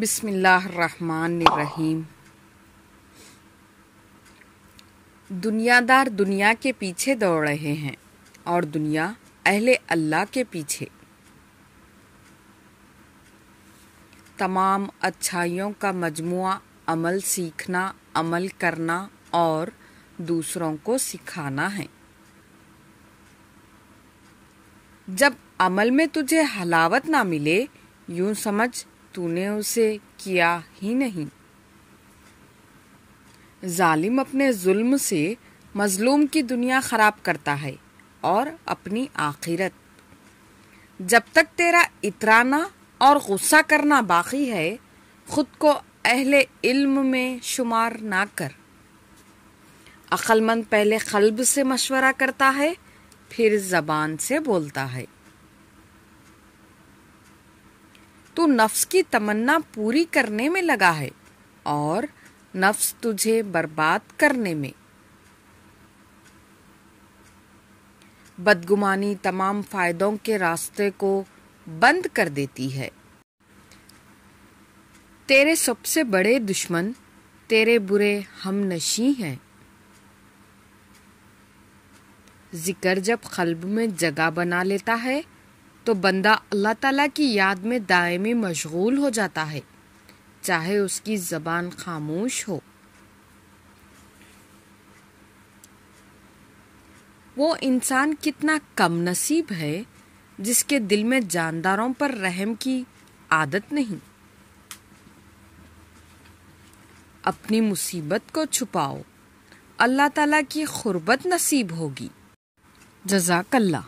बिस्मिल्लाहमान दुनियादार दुनिया के पीछे दौड़ रहे हैं और दुनिया अहले अल्लाह के पीछे तमाम अच्छाइयों का मजमु अमल सीखना अमल करना और दूसरों को सिखाना है जब अमल में तुझे हलावत ना मिले यूं समझ तूने उसे किया ही नहीं जालिम अपने जुल्म से मजलूम की दुनिया खराब करता है और अपनी आखिरत जब तक तेरा इतराना और गुस्सा करना बाकी है खुद को अहले इल्म में शुमार ना कर अक्लमंद पहले खलब से मशवरा करता है फिर ज़बान से बोलता है तू नफ्स की तमन्ना पूरी करने में लगा है और नफ्स तुझे बर्बाद करने में बदगुमानी तमाम फायदों के रास्ते को बंद कर देती है तेरे सबसे बड़े दुश्मन तेरे बुरे हम नशी हैं जिक्र जब खल्ब में जगह बना लेता है तो बंदा अल्लाह ताला की याद में दायमी मशगूल हो जाता है चाहे उसकी ज़बान खामोश हो वो इंसान कितना कम नसीब है जिसके दिल में जानदारों पर रहम की आदत नहीं अपनी मुसीबत को छुपाओ अल्लाह ताला की खुरबत नसीब होगी जजाकल्ला